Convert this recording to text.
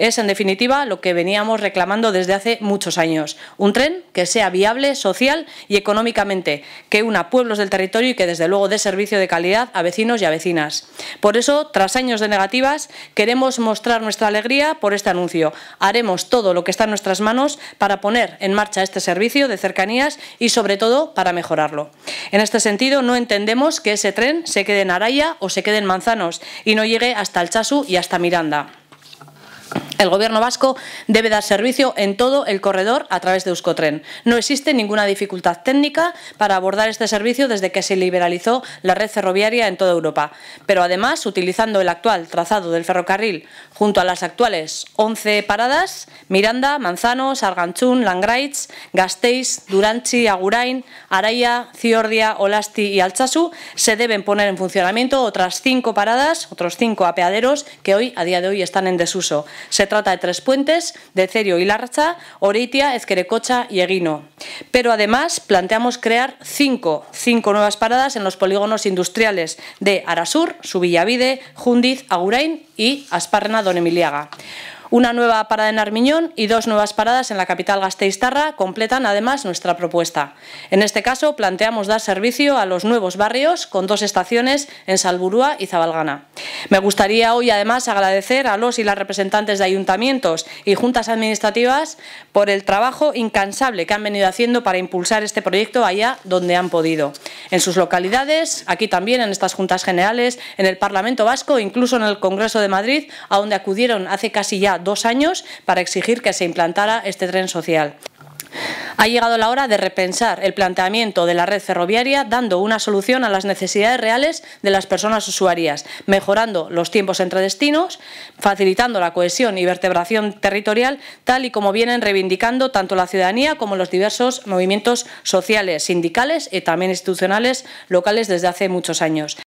Es, en definitiva, lo que veníamos reclamando desde hace muchos años. Un tren que sea viable, social y económicamente, que una pueblos del territorio y que, desde luego, dé servicio de calidad a vecinos y a vecinas. Por eso, tras años de negativas, queremos mostrar nuestra alegría por este anuncio. Haremos todo lo que está en nuestras manos para poner en marcha este servicio de cercanías y, sobre todo, para mejorarlo. En este sentido, no entendemos que ese tren se quede en Araya o se quede en Manzanos y no llegue hasta El Chasu y hasta Miranda. El Gobierno vasco debe dar servicio en todo el corredor a través de Euskotren. No existe ninguna dificultad técnica para abordar este servicio desde que se liberalizó la red ferroviaria en toda Europa. Pero además, utilizando el actual trazado del ferrocarril junto a las actuales 11 paradas, Miranda, Manzano, Sarganchún, Langraitz, Gasteiz, Duranchi, Agurain, Araya, Ciordia, Olasti y Alchasu, se deben poner en funcionamiento otras cinco paradas, otros cinco apeaderos que hoy, a día de hoy, están en desuso trata de Tres Puentes, de Cerio y Larcha, Oritia, Ezquerecocha y Eguino. Pero además planteamos crear cinco, cinco nuevas paradas en los polígonos industriales de Arasur, Subillavide, Jundiz, Agurain y Asparna Don Emiliaga. Una nueva parada en Armiñón y dos nuevas paradas en la capital gasteiztarra completan además nuestra propuesta. En este caso planteamos dar servicio a los nuevos barrios con dos estaciones en Salburúa y Zabalgana. Me gustaría hoy además agradecer a los y las representantes de ayuntamientos y juntas administrativas por el trabajo incansable que han venido haciendo para impulsar este proyecto allá donde han podido en sus localidades, aquí también, en estas juntas generales, en el Parlamento Vasco, incluso en el Congreso de Madrid, a donde acudieron hace casi ya dos años para exigir que se implantara este tren social. Ha llegado la hora de repensar el planteamiento de la red ferroviaria dando una solución a las necesidades reales de las personas usuarias, mejorando los tiempos entre destinos, facilitando la cohesión y vertebración territorial tal y como vienen reivindicando tanto la ciudadanía como los diversos movimientos sociales, sindicales y también institucionales locales desde hace muchos años.